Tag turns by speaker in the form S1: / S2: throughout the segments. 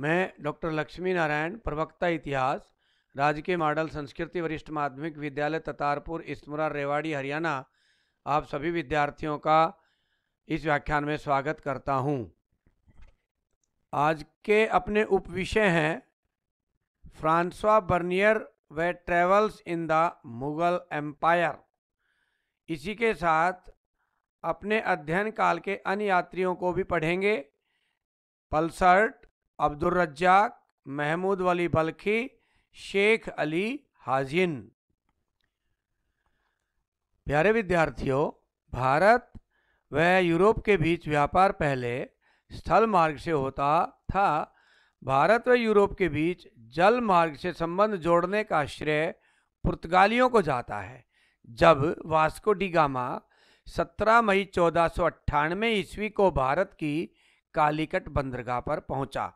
S1: मैं डॉक्टर लक्ष्मी नारायण प्रवक्ता इतिहास राजकीय मॉडल संस्कृति वरिष्ठ माध्यमिक विद्यालय ततारपुर इस्मुरा रेवाड़ी हरियाणा आप सभी विद्यार्थियों का इस व्याख्यान में स्वागत करता हूँ आज के अपने उप विषय हैं फ्रांसवा बर्नियर व Travels in the Mughal Empire इसी के साथ अपने अध्ययन काल के अन्य यात्रियों को भी पढ़ेंगे पल्सर्ट रज्जाक महमूद वली बल्खी शेख अली हाजिन प्यारे विद्यार्थियों भारत व यूरोप के बीच व्यापार पहले स्थल मार्ग से होता था भारत व यूरोप के बीच जल मार्ग से संबंध जोड़ने का श्रेय पुर्तगालियों को जाता है जब वास्को डिगामा 17 मई चौदह ईस्वी को भारत की कालीकट बंदरगाह पर पहुंचा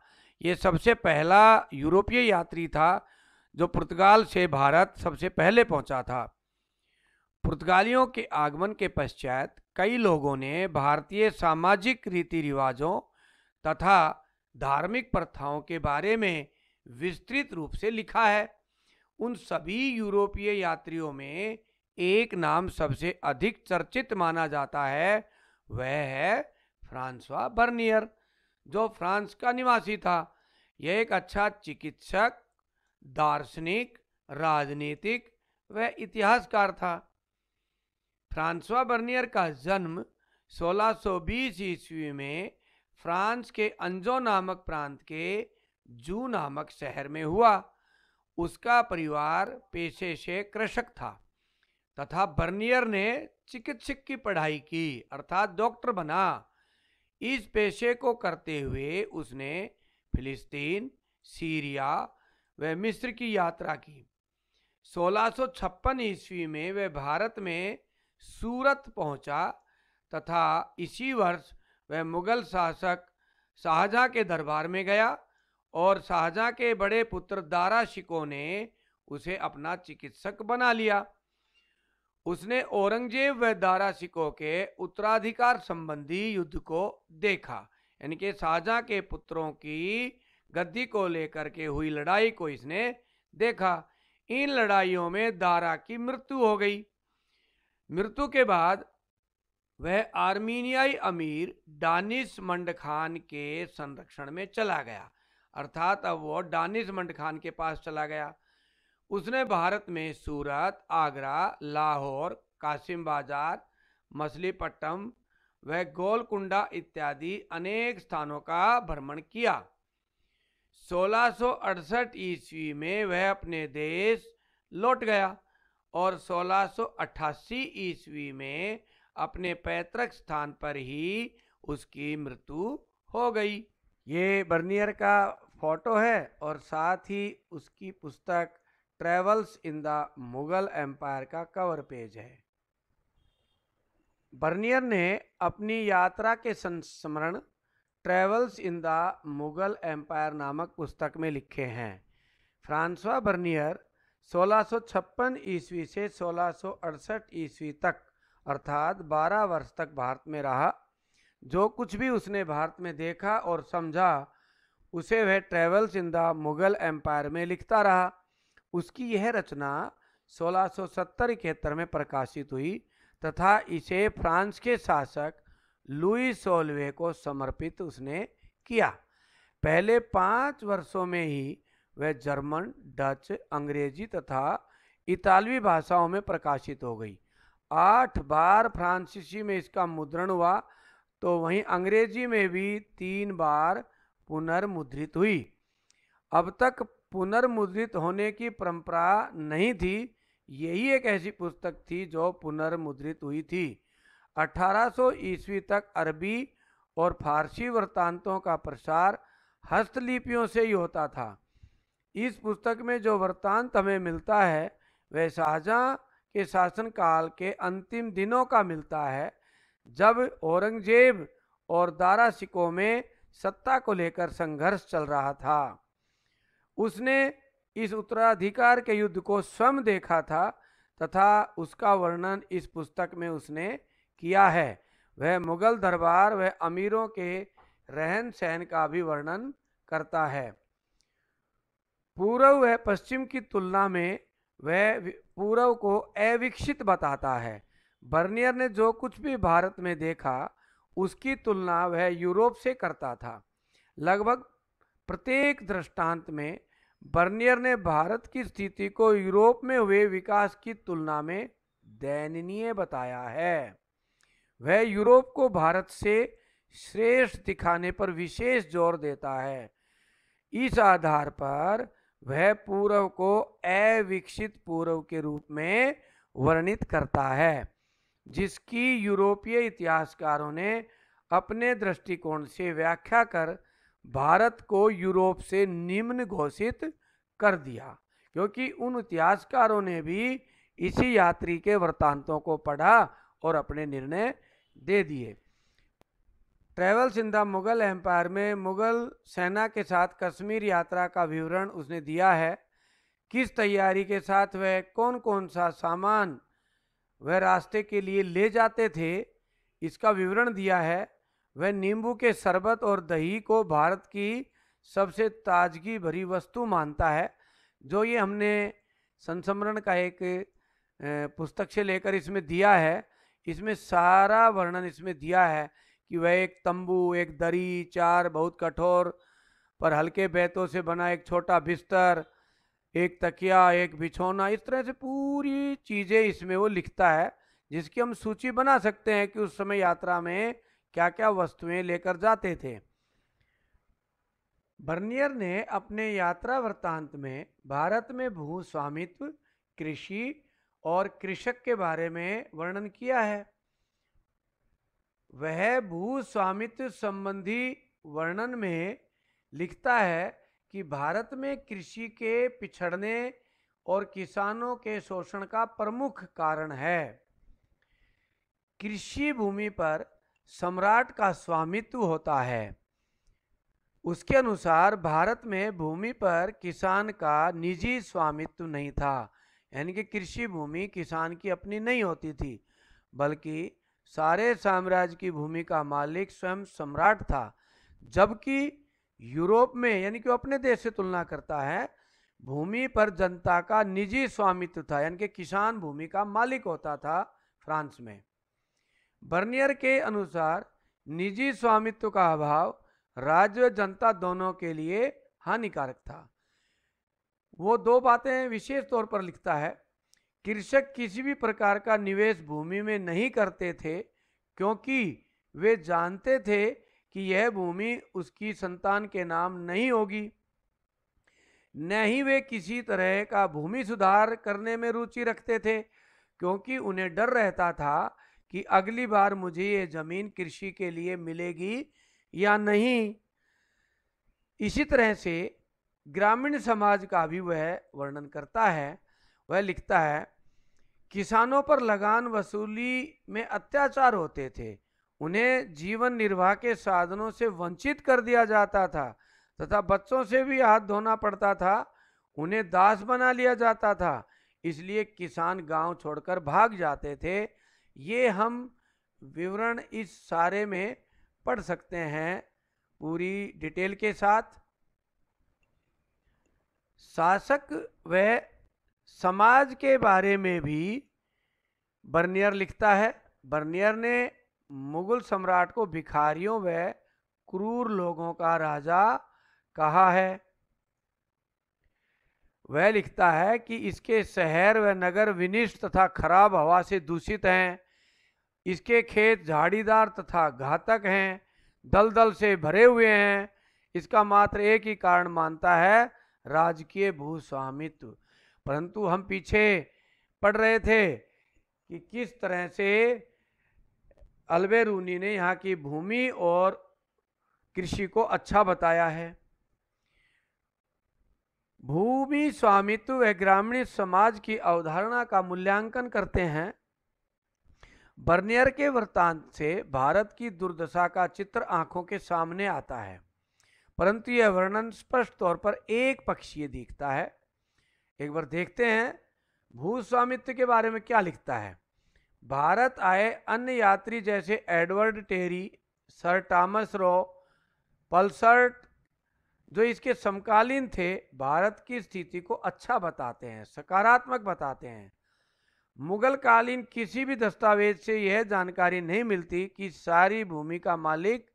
S1: ये सबसे पहला यूरोपीय यात्री था जो पुर्तगाल से भारत सबसे पहले पहुंचा था पुर्तगालियों के आगमन के पश्चात कई लोगों ने भारतीय सामाजिक रीति रिवाजों तथा धार्मिक प्रथाओं के बारे में विस्तृत रूप से लिखा है उन सभी यूरोपीय यात्रियों में एक नाम सबसे अधिक चर्चित माना जाता है वह है फ्रांसवा बर्नियर जो फ्रांस का निवासी था यह एक अच्छा चिकित्सक दार्शनिक राजनीतिक व इतिहासकार था फ्रांसवा बर्नियर का जन्म 1620 ईस्वी में फ्रांस के अंजो नामक प्रांत के जू नामक शहर में हुआ उसका परिवार पेशे से कृषक था तथा बर्नियर ने चिकित्सक की पढ़ाई की अर्थात डॉक्टर बना इस पेशे को करते हुए उसने फिलिस्तीन सीरिया व मिस्र की यात्रा की 1656 ईस्वी में वह भारत में सूरत पहुंचा तथा इसी वर्ष वह मुगल शासक शाहजहाँ के दरबार में गया और शाहजहाँ के बड़े पुत्र दारा शिको ने उसे अपना चिकित्सक बना लिया उसने औरंगजेब व दारा सिखों के उत्तराधिकार संबंधी युद्ध को देखा यानी कि शाहजहाँ के पुत्रों की गद्दी को लेकर के हुई लड़ाई को इसने देखा इन लड़ाइयों में दारा की मृत्यु हो गई मृत्यु के बाद वह आर्मीनियाई अमीर डानिस मंड खान के संरक्षण में चला गया अर्थात अब वो डानिस मंड खान के पास चला गया उसने भारत में सूरत आगरा लाहौर कासिम बाजार मछलीपट्टम व गोलकुंडा इत्यादि अनेक स्थानों का भ्रमण किया 1668 ईस्वी में वह अपने देश लौट गया और 1688 ईस्वी में अपने पैतृक स्थान पर ही उसकी मृत्यु हो गई ये बर्नियर का फोटो है और साथ ही उसकी पुस्तक Travels in the Mughal Empire का कवर पेज है बर्नियर ने अपनी यात्रा के संस्मरण Travels in the Mughal Empire नामक पुस्तक में लिखे हैं फ्रांसवा बर्नियर 1656 ईस्वी से 1668 ईस्वी तक अर्थात 12 वर्ष तक भारत में रहा जो कुछ भी उसने भारत में देखा और समझा उसे वह Travels in the Mughal Empire में लिखता रहा उसकी यह रचना 1670 इकहत्तर में प्रकाशित हुई तथा इसे फ्रांस के शासक लुई सोलवे को समर्पित उसने किया पहले पाँच वर्षों में ही वह जर्मन डच अंग्रेजी तथा इतालवी भाषाओं में प्रकाशित हो गई आठ बार फ्रांसीसी में इसका मुद्रण हुआ तो वहीं अंग्रेजी में भी तीन बार पुनर्मुद्रित हुई अब तक पुनर्मुद्रित होने की परंपरा नहीं थी यही एक ऐसी पुस्तक थी जो पुनर्मुद्रित हुई थी 1800 ईस्वी तक अरबी और फारसी वृत्तांतों का प्रसार हस्तलिपियों से ही होता था इस पुस्तक में जो वृत्तांत हमें मिलता है वह शाहजहाँ के शासनकाल के अंतिम दिनों का मिलता है जब औरंगजेब और दारा सिकों में सत्ता को लेकर संघर्ष चल रहा था उसने इस उत्तराधिकार के युद्ध को स्वयं देखा था तथा उसका वर्णन इस पुस्तक में उसने किया है वह मुगल दरबार वह अमीरों के रहन सहन का भी वर्णन करता है पूर्व व पश्चिम की तुलना में वह पूर्व को अविकसित बताता है बर्नियर ने जो कुछ भी भारत में देखा उसकी तुलना वह यूरोप से करता था लगभग प्रत्येक दृष्टांत में बर्नियर ने भारत की स्थिति को यूरोप में हुए विकास की तुलना में दयनीय बताया है वह यूरोप को भारत से श्रेष्ठ दिखाने पर विशेष जोर देता है इस आधार पर वह पूर्व को अविकसित पूर्व के रूप में वर्णित करता है जिसकी यूरोपीय इतिहासकारों ने अपने दृष्टिकोण से व्याख्या कर भारत को यूरोप से निम्न घोषित कर दिया क्योंकि उन इतिहासकारों ने भी इसी यात्री के वृत्तांतों को पढ़ा और अपने निर्णय दे दिए Travels in the Mughal Empire में मुगल सेना के साथ कश्मीर यात्रा का विवरण उसने दिया है किस तैयारी के साथ वह कौन कौन सा सामान वह रास्ते के लिए ले जाते थे इसका विवरण दिया है वह नींबू के शरबत और दही को भारत की सबसे ताजगी भरी वस्तु मानता है जो ये हमने संस्मरण का एक पुस्तक से लेकर इसमें दिया है इसमें सारा वर्णन इसमें दिया है कि वह एक तंबू एक दरी चार बहुत कठोर पर हल्के बैतों से बना एक छोटा बिस्तर एक तकिया एक बिछौना इस तरह से पूरी चीज़ें इसमें वो लिखता है जिसकी हम सूची बना सकते हैं कि उस समय यात्रा में क्या क्या वस्तुएं लेकर जाते थे बर्नियर ने अपने यात्रा वृत्तांत में भारत में भू स्वामित्व कृषि और कृषक के बारे में वर्णन किया है वह भू स्वामित्व संबंधी वर्णन में लिखता है कि भारत में कृषि के पिछड़ने और किसानों के शोषण का प्रमुख कारण है कृषि भूमि पर सम्राट का स्वामित्व होता है उसके अनुसार भारत में भूमि पर किसान का निजी स्वामित्व नहीं था यानी कि कृषि भूमि किसान की अपनी नहीं होती थी बल्कि सारे साम्राज्य की भूमि का मालिक स्वयं सम्राट था जबकि यूरोप में यानी कि अपने देश से तुलना करता है भूमि पर जनता का निजी स्वामित्व था यानी कि किसान भूमि का मालिक होता था फ्रांस में बर्नियर के अनुसार निजी स्वामित्व का अभाव राज्य जनता दोनों के लिए हानिकारक था वो दो बातें विशेष तौर पर लिखता है कृषक किसी भी प्रकार का निवेश भूमि में नहीं करते थे क्योंकि वे जानते थे कि यह भूमि उसकी संतान के नाम नहीं होगी न ही वे किसी तरह का भूमि सुधार करने में रुचि रखते थे क्योंकि उन्हें डर रहता था कि अगली बार मुझे ये ज़मीन कृषि के लिए मिलेगी या नहीं इसी तरह से ग्रामीण समाज का भी वह वर्णन करता है वह लिखता है किसानों पर लगान वसूली में अत्याचार होते थे उन्हें जीवन निर्वाह के साधनों से वंचित कर दिया जाता था तथा बच्चों से भी हाथ धोना पड़ता था उन्हें दास बना लिया जाता था इसलिए किसान गांव छोड़कर भाग जाते थे ये हम विवरण इस सारे में पढ़ सकते हैं पूरी डिटेल के साथ शासक व समाज के बारे में भी बर्नियर लिखता है बर्नियर ने मुगल सम्राट को भिखारियों व क्रूर लोगों का राजा कहा है वह लिखता है कि इसके शहर व नगर विनिष्ठ तथा खराब हवा से दूषित हैं इसके खेत झाड़ीदार तथा घातक हैं दलदल से भरे हुए हैं इसका मात्र एक ही कारण मानता है राजकीय भूस्वामित्व परंतु हम पीछे पढ़ रहे थे कि किस तरह से अलबेरूनी ने यहाँ की भूमि और कृषि को अच्छा बताया है भूमि स्वामित्व व ग्रामीण समाज की अवधारणा का मूल्यांकन करते हैं बर्नियर के वृत्तांत से भारत की दुर्दशा का चित्र आंखों के सामने आता है परंतु यह वर्णन स्पष्ट तौर पर एक पक्षीय दिखता है एक बार देखते हैं भू स्वामित्व के बारे में क्या लिखता है भारत आए अन्य यात्री जैसे Edward Terry sir Thomas Roe Pelsaert जो इसके समकालीन थे भारत की स्थिति को अच्छा बताते हैं सकारात्मक बताते हैं मुगल कालीन किसी भी दस्तावेज से यह जानकारी नहीं मिलती कि सारी भूमि का मालिक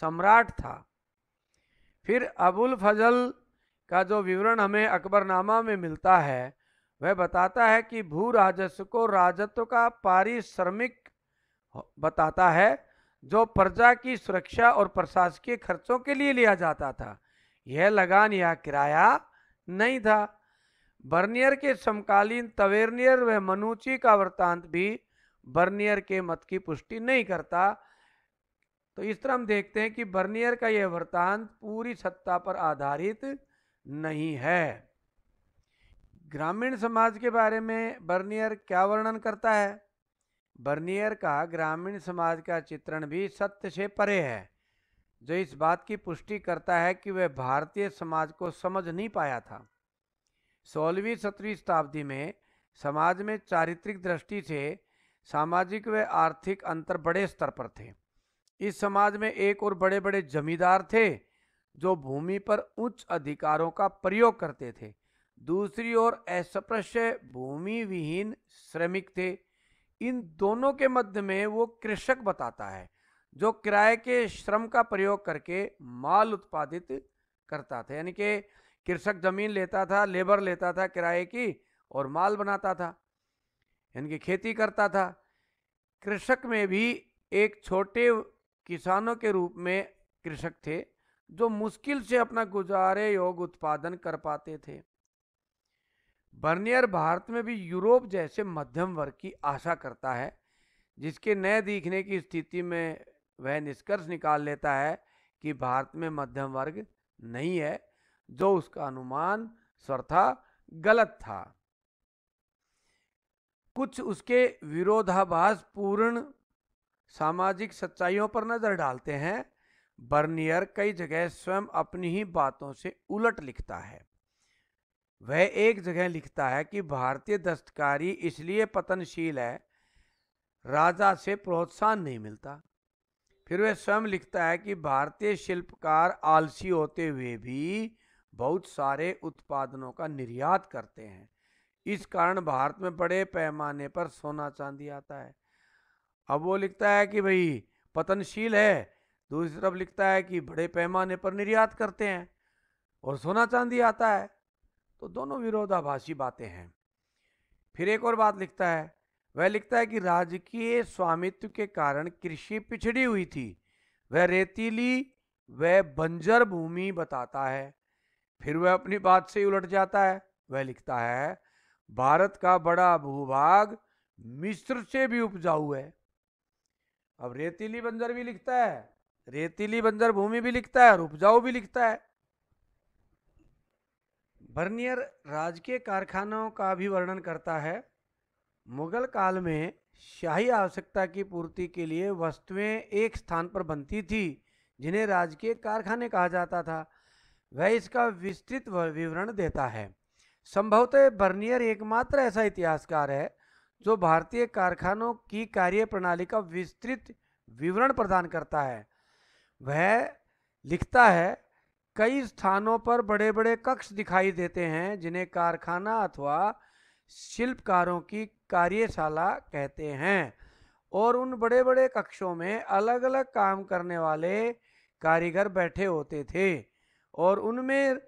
S1: सम्राट था फिर अबुल फजल का जो विवरण हमें अकबरनामा में मिलता है वह बताता है कि भू राजस्व को राजत्व का पारिश्रमिक बताता है जो प्रजा की सुरक्षा और प्रशासकीय खर्चों के लिए लिया जाता था यह लगान या किराया नहीं था बर्नियर के समकालीन तवेरनियर व मनुची का वृत्तांत भी बर्नियर के मत की पुष्टि नहीं करता तो इस तरह हम देखते हैं कि बर्नियर का यह वृत्तांत पूरी सत्ता पर आधारित नहीं है ग्रामीण समाज के बारे में बर्नियर क्या वर्णन करता है बर्नियर का ग्रामीण समाज का चित्रण भी सत्य से परे है जो इस बात की पुष्टि करता है कि वह भारतीय समाज को समझ नहीं पाया था सोलहवीं सत्रहवीं शताब्दी में समाज में चारित्रिक दृष्टि से सामाजिक व आर्थिक अंतर बड़े स्तर पर थे इस समाज में एक और बड़े बड़े जमींदार थे जो भूमि पर उच्च अधिकारों का प्रयोग करते थे दूसरी ओर अस्पृश्य भूमि विहीन श्रमिक थे इन दोनों के मध्य में वो कृषक बताता है जो किराए के श्रम का प्रयोग करके माल उत्पादित करता था यानी कि कृषक जमीन लेता था लेबर लेता था किराए की और माल बनाता था यानी कि खेती करता था कृषक में भी एक छोटे किसानों के रूप में कृषक थे जो मुश्किल से अपना गुजारे योग उत्पादन कर पाते थे बर्नियर भारत में भी यूरोप जैसे मध्यम वर्ग की आशा करता है जिसके नए दिखने की स्थिति में वह निष्कर्ष निकाल लेता है कि भारत में मध्यम वर्ग नहीं है जो उसका अनुमान स्वर्था गलत था कुछ उसके विरोधाभास पूर्ण सामाजिक सच्चाइयों पर नजर डालते हैं बर्नियर कई जगह स्वयं अपनी ही बातों से उलट लिखता है वह एक जगह लिखता है कि भारतीय दस्तकारी इसलिए पतनशील है राजा से प्रोत्साहन नहीं मिलता फिर वह स्वयं लिखता है कि भारतीय शिल्पकार आलसी होते हुए भी बहुत सारे उत्पादनों का निर्यात करते हैं इस कारण भारत में बड़े पैमाने पर सोना चांदी आता है अब वो लिखता है कि भाई पतनशील है दूसरी तरफ लिखता है कि बड़े पैमाने पर निर्यात करते हैं और सोना चांदी आता है तो दोनों विरोधाभासी बातें हैं फिर एक और बात लिखता है वह लिखता है कि राजकीय स्वामित्व के कारण कृषि पिछड़ी हुई थी वह रेतीली वह बंजर भूमि बताता है फिर वह अपनी बात से उलट जाता है वह लिखता है भारत का बड़ा भूभाग मिस्र से भी उपजाऊ है अब रेतीली बंजर भी लिखता है रेतीली बंजर भूमि भी लिखता है और उपजाऊ भी लिखता है बर्नियर राजकीय कारखानों का भी वर्णन करता है मुगल काल में शाही आवश्यकता की पूर्ति के लिए वस्तुएं एक स्थान पर बनती थी जिन्हें राजकीय कारखाने कहा जाता था वह इसका विस्तृत विवरण देता है संभवतः बर्नियर एकमात्र ऐसा इतिहासकार है जो भारतीय कारखानों की कार्य प्रणाली का विस्तृत विवरण प्रदान करता है वह लिखता है कई स्थानों पर बड़े बड़े कक्ष दिखाई देते हैं जिन्हें कारखाना अथवा शिल्पकारों की कार्यशाला कहते हैं और उन बड़े बड़े कक्षों में अलग अलग काम करने वाले कारीगर बैठे होते थे और उनमें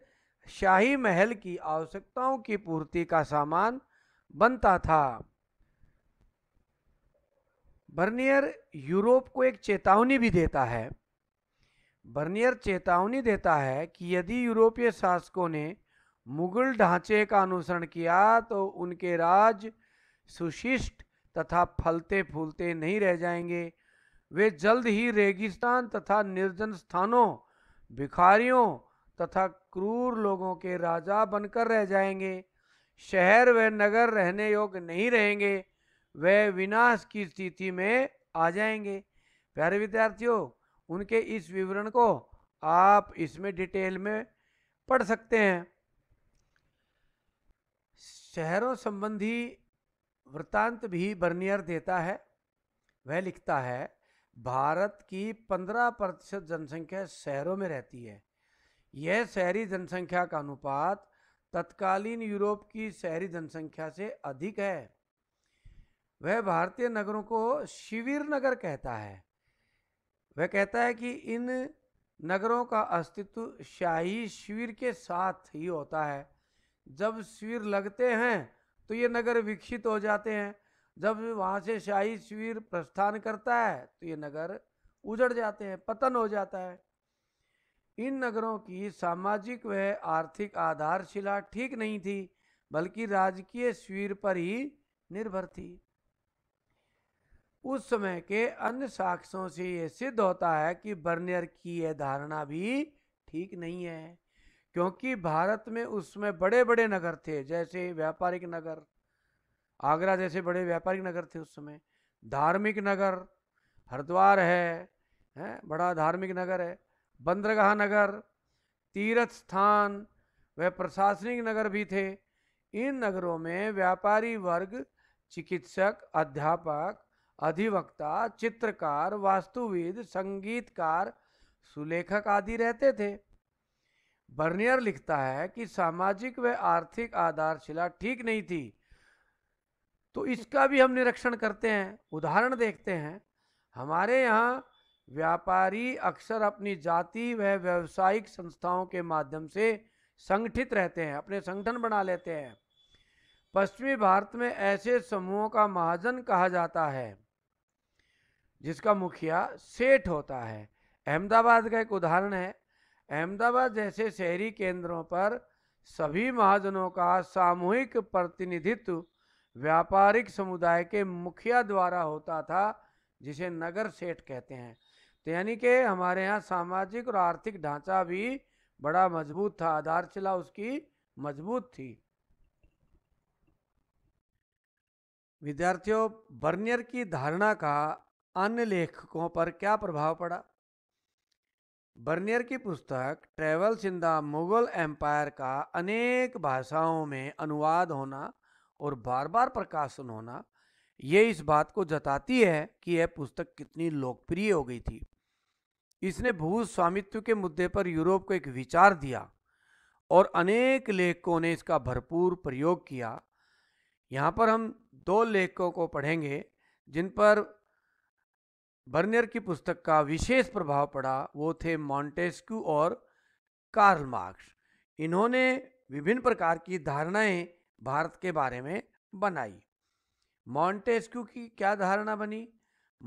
S1: शाही महल की आवश्यकताओं की पूर्ति का सामान बनता था बर्नियर यूरोप को एक चेतावनी भी देता है बर्नियर चेतावनी देता है कि यदि यूरोपीय शासकों ने मुगल ढांचे का अनुसरण किया तो उनके राज्य सुशिष्ट तथा फलते फूलते नहीं रह जाएंगे वे जल्द ही रेगिस्तान तथा निर्जन स्थानों भिखारियों तथा क्रूर लोगों के राजा बनकर रह जाएंगे शहर व नगर रहने योग्य नहीं रहेंगे वे विनाश की स्थिति में आ जाएंगे प्यारे विद्यार्थियों उनके इस विवरण को आप इसमें डिटेल में पढ़ सकते हैं शहरों संबंधी वृत्तांत भी बर्नियर देता है वह लिखता है भारत की 15 प्रतिशत जनसंख्या शहरों में रहती है यह शहरी जनसंख्या का अनुपात तत्कालीन यूरोप की शहरी जनसंख्या से अधिक है वह भारतीय नगरों को शिविर नगर कहता है वह कहता है कि इन नगरों का अस्तित्व शाही शिविर के साथ ही होता है जब शिविर लगते हैं तो ये नगर विकसित हो जाते हैं जब वहाँ से शाही शिविर प्रस्थान करता है तो ये नगर उजड़ जाते हैं पतन हो जाता है इन नगरों की सामाजिक व आर्थिक आधारशिला ठीक नहीं थी बल्कि राजकीय शिविर पर ही निर्भर थी उस समय के अन्य साक्ष्यों से ये सिद्ध होता है कि बर्नियर की यह धारणा भी ठीक नहीं है क्योंकि भारत में उसमें बड़े बड़े नगर थे जैसे व्यापारिक नगर आगरा जैसे बड़े व्यापारिक नगर थे उस समय धार्मिक नगर हरिद्वार है हैं बड़ा धार्मिक नगर है बंदरगाह नगर तीर्थ स्थान वह प्रशासनिक नगर भी थे इन नगरों में व्यापारी वर्ग चिकित्सक अध्यापक अधिवक्ता चित्रकार वास्तुविद संगीतकार सुलेखक आदि रहते थे बर्नियर लिखता है कि सामाजिक व आर्थिक आधारशिला ठीक नहीं थी तो इसका भी हम निरीक्षण करते हैं उदाहरण देखते हैं हमारे यहाँ व्यापारी अक्सर अपनी जाति व व्यावसायिक संस्थाओं के माध्यम से संगठित रहते हैं अपने संगठन बना लेते हैं पश्चिमी भारत में ऐसे समूहों का महाजन कहा जाता है जिसका मुखिया सेठ होता है अहमदाबाद का एक उदाहरण है अहमदाबाद जैसे शहरी केंद्रों पर सभी महाजनों का सामूहिक प्रतिनिधित्व व्यापारिक समुदाय के मुखिया द्वारा होता था जिसे नगर सेठ कहते हैं तो यानी कि हमारे यहाँ सामाजिक और आर्थिक ढांचा भी बड़ा मजबूत था आधारशिला उसकी मजबूत थी विद्यार्थियों बर्नियर की धारणा का अन्य लेखकों पर क्या प्रभाव पड़ा बर्नियर की पुस्तक Travels in the Mughal Empire का अनेक भाषाओं में अनुवाद होना और बार बार प्रकाशन होना ये इस बात को जताती है कि यह पुस्तक कितनी लोकप्रिय हो गई थी इसने भू स्वामित्व के मुद्दे पर यूरोप को एक विचार दिया और अनेक लेखकों ने इसका भरपूर प्रयोग किया यहाँ पर हम दो लेखकों को पढ़ेंगे जिन पर बर्नियर की पुस्तक का विशेष प्रभाव पड़ा वो थे मॉन्टेस्क्यू और कार्ल मार्क्स इन्होंने विभिन्न प्रकार की धारणाएं भारत के बारे में बनाई मॉन्टेस्क्यू की क्या धारणा बनी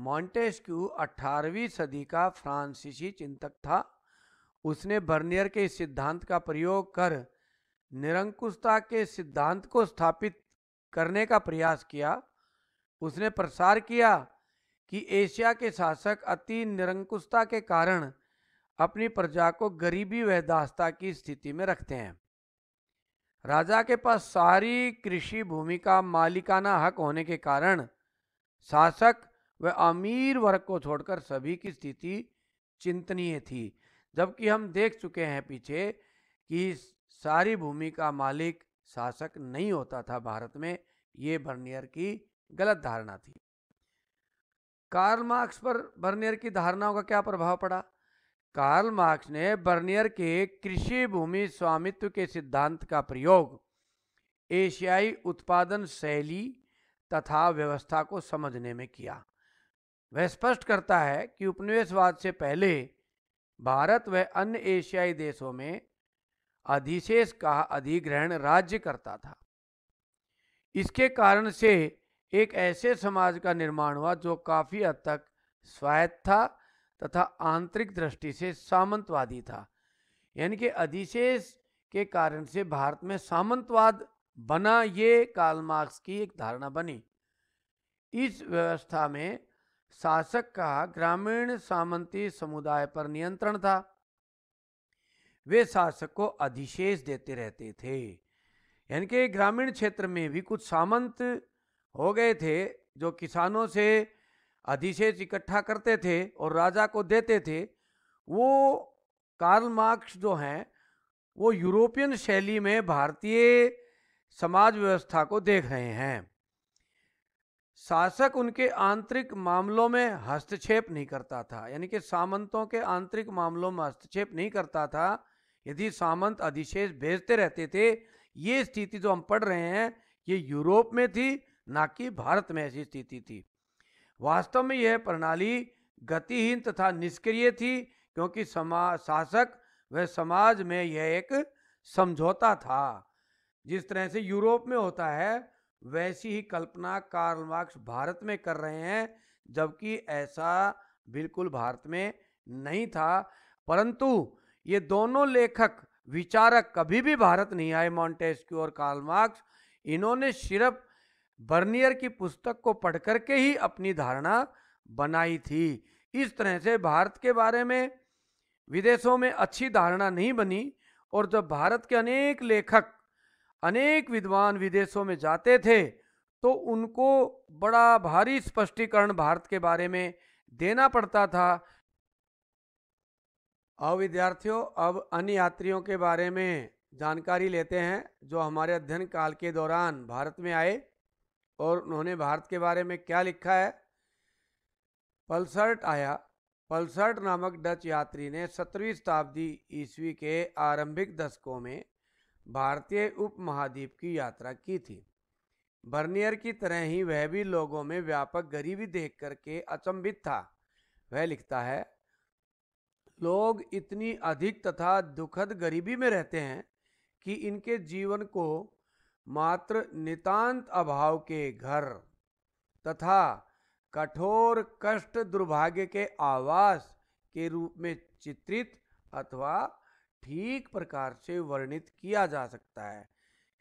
S1: मॉन्टेस्क्यू 18वीं सदी का फ्रांसीसी चिंतक था उसने बर्नियर के इस सिद्धांत का प्रयोग कर निरंकुशता के सिद्धांत को स्थापित करने का प्रयास किया उसने प्रसार किया कि एशिया के शासक अति निरंकुशता के कारण अपनी प्रजा को गरीबी व दास्ता की स्थिति में रखते हैं राजा के पास सारी कृषि भूमि का मालिकाना हक होने के कारण शासक व अमीर वर्ग को छोड़कर सभी की स्थिति चिंतनीय थी जबकि हम देख चुके हैं पीछे कि सारी भूमि का मालिक शासक नहीं होता था भारत में ये बर्नियर की गलत धारणा थी कार्ल मार्क्स पर बर्नियर की धारणाओं का क्या प्रभाव पड़ा कार्ल मार्क्स ने बर्नियर के कृषि भूमि स्वामित्व के सिद्धांत का प्रयोग एशियाई उत्पादन शैली तथा व्यवस्था को समझने में किया वह स्पष्ट करता है कि उपनिवेशवाद से पहले भारत व अन्य एशियाई देशों में अधिशेष का अधिग्रहण राज्य करता था इसके कारण से एक ऐसे समाज का निर्माण हुआ जो काफ़ी हद तक स्वायत्त था तथा आंतरिक दृष्टि से सामंतवादी था यानी कि अधिशेष के कारण से भारत में सामंतवाद बना ये काल मार्क्स की एक धारणा बनी इस व्यवस्था में शासक का ग्रामीण सामंती समुदाय पर नियंत्रण था वे शासक को अधिशेष देते रहते थे यानी कि ग्रामीण क्षेत्र में भी कुछ सामंत हो गए थे जो किसानों से अधिशेष इकट्ठा करते थे और राजा को देते थे वो कार्ल मार्क्स जो हैं वो यूरोपियन शैली में भारतीय समाज व्यवस्था को देख रहे हैं शासक उनके आंतरिक मामलों में हस्तक्षेप नहीं करता था यानी कि सामंतों के आंतरिक मामलों में हस्तक्षेप नहीं करता था यदि सामंत अधिशेष भेजते रहते थे ये स्थिति जो हम पढ़ रहे हैं ये यूरोप में थी ना कि भारत में ऐसी स्थिति थी वास्तव में यह प्रणाली गतिहीन तथा निष्क्रिय थी क्योंकि समा शासक व समाज में यह एक समझौता था जिस तरह से यूरोप में होता है वैसी ही कल्पना कार्ल मार्क्स भारत में कर रहे हैं जबकि ऐसा बिल्कुल भारत में नहीं था परंतु ये दोनों लेखक विचारक कभी भी भारत नहीं आए मॉन्टेस्क्यू और कार्ल मार्क्स इन्होंने सिर्फ बर्नियर की पुस्तक को पढ़ करके ही अपनी धारणा बनाई थी इस तरह से भारत के बारे में विदेशों में अच्छी धारणा नहीं बनी और जब भारत के अनेक लेखक अनेक विद्वान विदेशों में जाते थे तो उनको बड़ा भारी स्पष्टीकरण भारत के बारे में देना पड़ता था अब विद्यार्थियों अब अन्य यात्रियों के बारे में जानकारी लेते हैं जो हमारे अध्ययन काल के दौरान भारत में आए और उन्होंने भारत के बारे में क्या लिखा है पल्सर्ट आया पल्सर्ट नामक डच यात्री ने सत्रहवीं शताब्दी ईस्वी के आरंभिक दशकों में भारतीय उपमहाद्वीप की यात्रा की थी बर्नियर की तरह ही वह भी लोगों में व्यापक गरीबी देख करके अचंभित था वह लिखता है लोग इतनी अधिक तथा दुखद गरीबी में रहते हैं कि इनके जीवन को मात्र नितांत अभाव के घर तथा कठोर कष्ट दुर्भाग्य के आवास के रूप में चित्रित अथवा ठीक प्रकार से वर्णित किया जा सकता है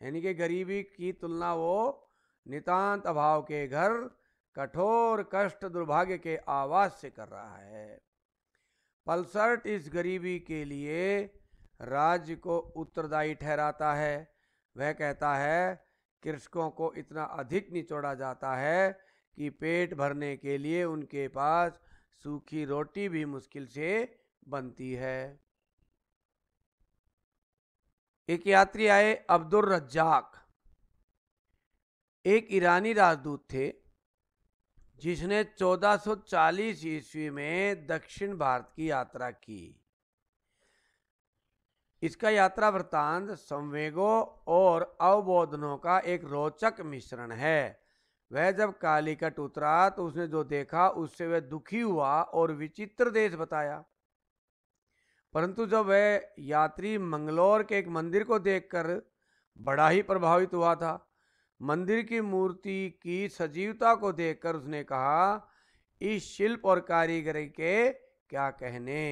S1: यानी कि गरीबी की तुलना वो नितांत अभाव के घर कठोर कष्ट दुर्भाग्य के आवास से कर रहा है पल्सर्ट इस गरीबी के लिए राज्य को उत्तरदायी ठहराता है वह कहता है कृषकों को इतना अधिक निचोड़ा जाता है कि पेट भरने के लिए उनके पास सूखी रोटी भी मुश्किल से बनती है एक यात्री आए अब्दुल रज्जाक एक ईरानी राजदूत थे जिसने 1440 ईस्वी में दक्षिण भारत की यात्रा की इसका यात्रा वृत्तांत संवेगों और अवबोधनों का एक रोचक मिश्रण है वह जब कालीकट उतरा तो उसने जो देखा उससे वह दुखी हुआ और विचित्र देश बताया परंतु जब वह यात्री मंगलोर के एक मंदिर को देखकर बड़ा ही प्रभावित हुआ था मंदिर की मूर्ति की सजीवता को देखकर उसने कहा इस शिल्प और कारीगरी के क्या कहने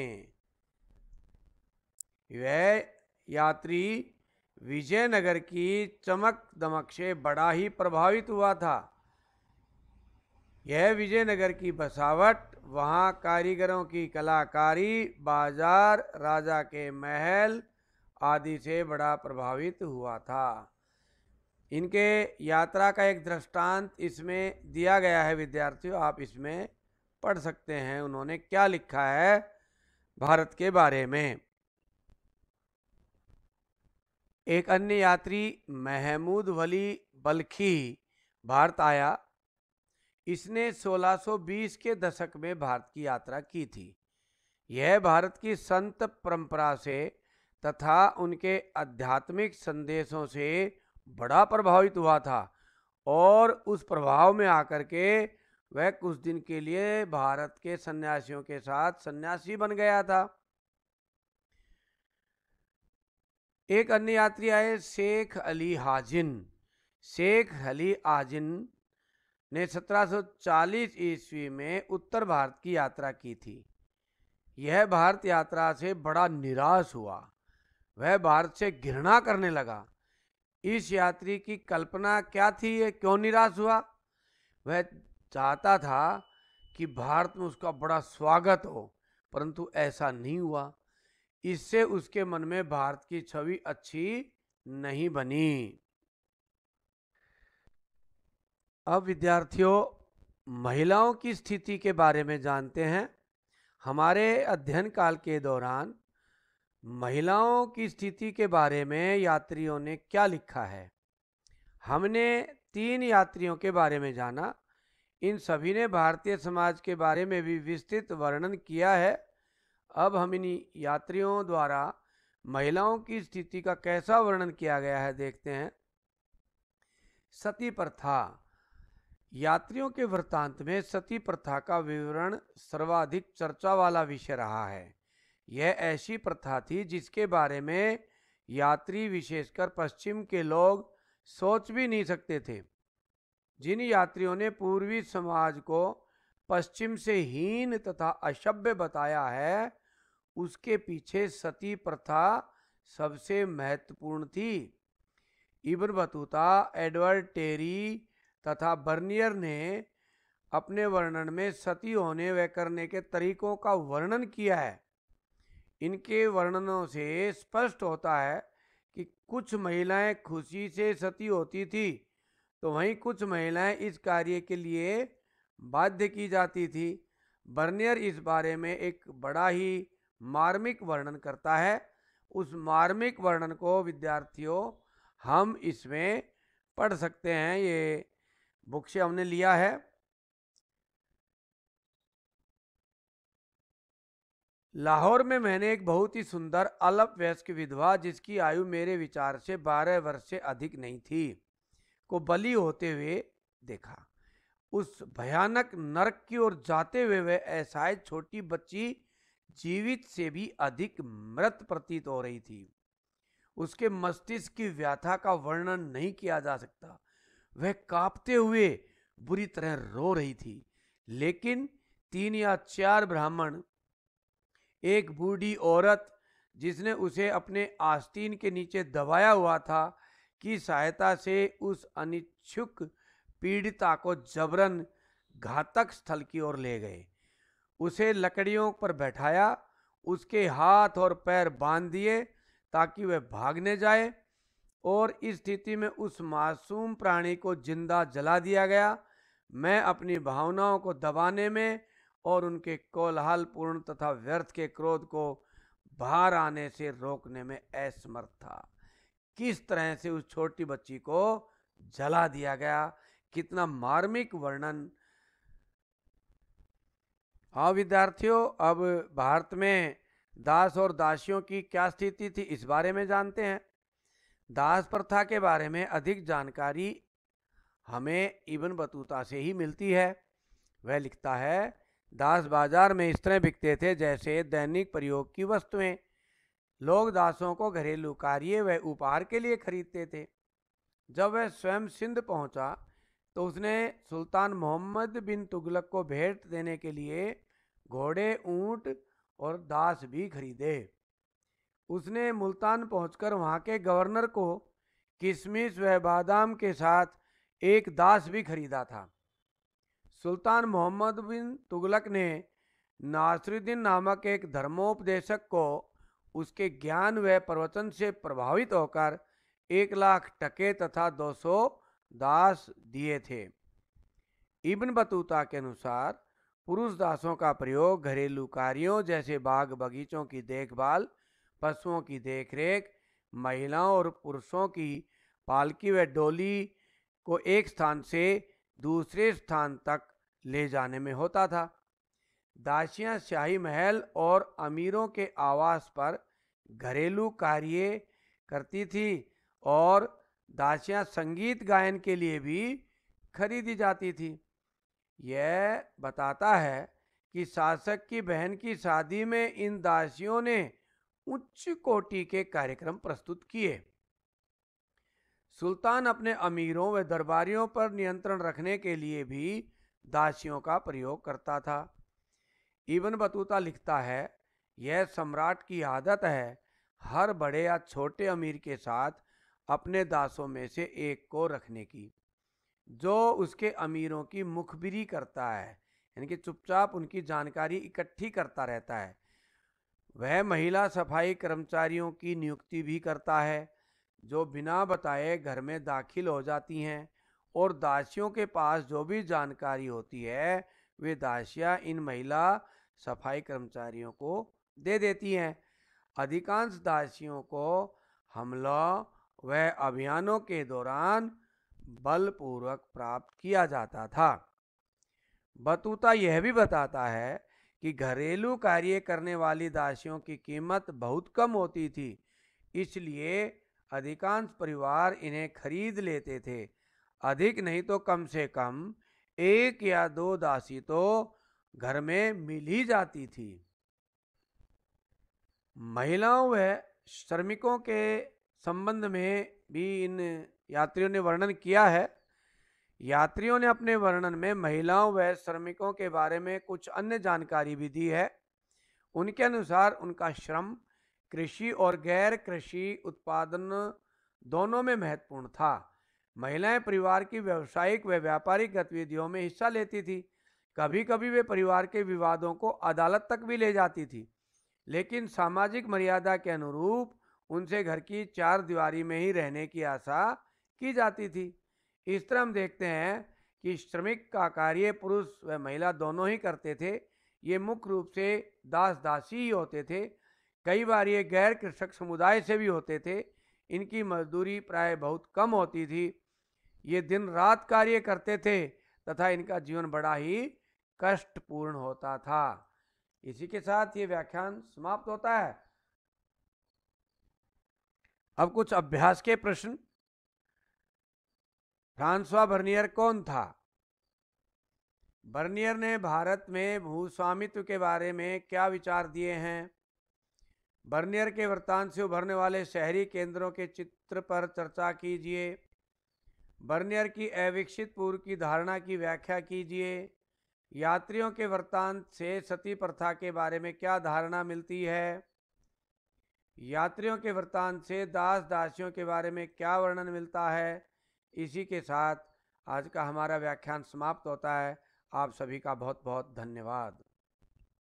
S1: वह यात्री विजयनगर की चमक दमक से बड़ा ही प्रभावित हुआ था यह विजयनगर की बसावट वहाँ कारीगरों की कलाकारी बाजार राजा के महल आदि से बड़ा प्रभावित हुआ था इनके यात्रा का एक दृष्टांत इसमें दिया गया है विद्यार्थियों आप इसमें पढ़ सकते हैं उन्होंने क्या लिखा है भारत के बारे में एक अन्य यात्री महमूद वली बल्खी भारत आया इसने 1620 के दशक में भारत की यात्रा की थी यह भारत की संत परंपरा से तथा उनके आध्यात्मिक संदेशों से बड़ा प्रभावित हुआ था और उस प्रभाव में आकर के वह कुछ दिन के लिए भारत के सन्यासियों के साथ सन्यासी बन गया था एक अन्य यात्री आए शेख अली हाजिन शेख अली हाजिन ने 1740 ईस्वी में उत्तर भारत की यात्रा की थी यह भारत यात्रा से बड़ा निराश हुआ वह भारत से घृणा करने लगा इस यात्री की कल्पना क्या थी ये क्यों निराश हुआ वह चाहता था कि भारत में उसका बड़ा स्वागत हो परंतु ऐसा नहीं हुआ इससे उसके मन में भारत की छवि अच्छी नहीं बनी अब विद्यार्थियों महिलाओं की स्थिति के बारे में जानते हैं हमारे अध्ययन काल के दौरान महिलाओं की स्थिति के बारे में यात्रियों ने क्या लिखा है हमने तीन यात्रियों के बारे में जाना इन सभी ने भारतीय समाज के बारे में भी विस्तृत वर्णन किया है अब हम इन यात्रियों द्वारा महिलाओं की स्थिति का कैसा वर्णन किया गया है देखते हैं सती प्रथा यात्रियों के वृत्तांत में सती प्रथा का विवरण सर्वाधिक चर्चा वाला विषय रहा है यह ऐसी प्रथा थी जिसके बारे में यात्री विशेषकर पश्चिम के लोग सोच भी नहीं सकते थे जिन यात्रियों ने पूर्वी समाज को पश्चिम से हीन तथा अशभ्य बताया है उसके पीछे सती प्रथा सबसे महत्वपूर्ण थी इबन बतूता एडवर्ड टेरी तथा बर्नियर ने अपने वर्णन में सती होने व करने के तरीकों का वर्णन किया है इनके वर्णनों से स्पष्ट होता है कि कुछ महिलाएं खुशी से सती होती थी तो वहीं कुछ महिलाएं इस कार्य के लिए बाध्य की जाती थी बर्नियर इस बारे में एक बड़ा ही मार्मिक वर्णन करता है उस मार्मिक वर्णन को विद्यार्थियों हम इसमें पढ़ सकते हैं ये बुक से हमने लिया है लाहौर में मैंने एक बहुत ही सुंदर अल्प वयस्क विधवा जिसकी आयु मेरे विचार से बारह वर्ष से अधिक नहीं थी को बलि होते हुए देखा उस भयानक नरक की ओर जाते हुए वह ऐसा छोटी बच्ची जीवित से भी अधिक मृत प्रतीत हो रही थी उसके मस्तिष्क की व्याथा का वर्णन नहीं किया जा सकता वह कांपते हुए बुरी तरह रो रही थी लेकिन तीन या चार ब्राह्मण एक बूढ़ी औरत जिसने उसे अपने आस्तीन के नीचे दबाया हुआ था की सहायता से उस अनिच्छुक पीड़िता को जबरन घातक स्थल की ओर ले गए उसे लकड़ियों पर बैठाया उसके हाथ और पैर बांध दिए ताकि वह भागने जाए और इस स्थिति में उस मासूम प्राणी को जिंदा जला दिया गया मैं अपनी भावनाओं को दबाने में और उनके पूर्ण तथा व्यर्थ के क्रोध को बाहर आने से रोकने में असमर्थ था किस तरह से उस छोटी बच्ची को जला दिया गया कितना मार्मिक वर्णन हाँ विद्यार्थियों अब भारत में दास और दासियों की क्या स्थिति थी इस बारे में जानते हैं दास प्रथा के बारे में अधिक जानकारी हमें इबन बतूता से ही मिलती है वह लिखता है दास बाजार में इस तरह बिकते थे जैसे दैनिक प्रयोग की वस्तुएं लोग दासों को घरेलू कार्य व उपहार के लिए खरीदते थे जब वह स्वयं सिंध पहुंचा तो उसने सुल्तान मोहम्मद बिन तुगलक को भेंट देने के लिए घोड़े ऊंट और दास भी खरीदे उसने मुल्तान पहुंचकर वहां के गवर्नर को किशमिश व बादाम के साथ एक दास भी खरीदा था सुल्तान मोहम्मद बिन तुगलक ने नासरुद्दीन नामक एक धर्मोपदेशक को उसके ज्ञान व प्रवचन से प्रभावित होकर एक लाख टके तथा दो सौ दास दिए थे इब्न बतूता के अनुसार पुरुष दासों का प्रयोग घरेलू कार्यों जैसे बाग बगीचों की देखभाल पशुओं की देखरेख महिलाओं और पुरुषों की पालकी व डोली को एक स्थान से दूसरे स्थान तक ले जाने में होता था दासियां शाही महल और अमीरों के आवास पर घरेलू कार्य करती थी और दासियां संगीत गायन के लिए भी खरीदी जाती थी यह बताता है कि शासक की बहन की शादी में इन दासियों ने उच्च कोटि के कार्यक्रम प्रस्तुत किए सुल्तान अपने अमीरों व दरबारियों पर नियंत्रण रखने के लिए भी दासियों का प्रयोग करता था इबन बतूता लिखता है यह सम्राट की आदत है हर बड़े या छोटे अमीर के साथ अपने दासों में से एक को रखने की जो उसके अमीरों की मुखबिरी करता है यानी कि चुपचाप उनकी जानकारी इकट्ठी करता रहता है वह महिला सफाई कर्मचारियों की नियुक्ति भी करता है जो बिना बताए घर में दाखिल हो जाती हैं और दासियों के पास जो भी जानकारी होती है वे दासियाँ इन महिला सफाई कर्मचारियों को दे देती हैं अधिकांश दासियों को हमला वह अभियानों के दौरान बलपूर्वक प्राप्त किया जाता था बतूता यह भी बताता है कि घरेलू कार्य करने वाली दासियों की कीमत बहुत कम होती थी इसलिए अधिकांश परिवार इन्हें खरीद लेते थे अधिक नहीं तो कम से कम एक या दो दासी तो घर में मिल ही जाती थी महिलाओं व श्रमिकों के संबंध में भी इन यात्रियों ने वर्णन किया है यात्रियों ने अपने वर्णन में महिलाओं व श्रमिकों के बारे में कुछ अन्य जानकारी भी दी है उनके अनुसार उनका श्रम कृषि और गैर कृषि उत्पादन दोनों में महत्वपूर्ण था महिलाएं परिवार की व्यावसायिक व व्यापारिक गतिविधियों में हिस्सा लेती थी कभी कभी वे परिवार के विवादों को अदालत तक भी ले जाती थी लेकिन सामाजिक मर्यादा के अनुरूप उनसे घर की चार दीवारी में ही रहने की आशा की जाती थी इस तरह हम देखते हैं कि श्रमिक का कार्य पुरुष व महिला दोनों ही करते थे ये मुख्य रूप से दास दासी ही होते थे कई बार ये गैर कृषक समुदाय से भी होते थे इनकी मजदूरी प्राय बहुत कम होती थी ये दिन रात कार्य करते थे तथा इनका जीवन बड़ा ही कष्टपूर्ण होता था इसी के साथ ये व्याख्यान समाप्त होता है अब कुछ अभ्यास के प्रश्न फ्रांसवा बर्नियर कौन था बर्नियर ने भारत में भूस्वामित्व के बारे में क्या विचार दिए हैं बर्नियर के वर्तान से उभरने वाले शहरी केंद्रों के चित्र पर चर्चा कीजिए बर्नियर की अविकसित पूर्व की धारणा की व्याख्या कीजिए यात्रियों के वर्तान से सती प्रथा के बारे में क्या धारणा मिलती है यात्रियों के वृतांत से दास दासियों के बारे में क्या वर्णन मिलता है इसी के साथ आज का हमारा व्याख्यान समाप्त होता है आप सभी का बहुत बहुत धन्यवाद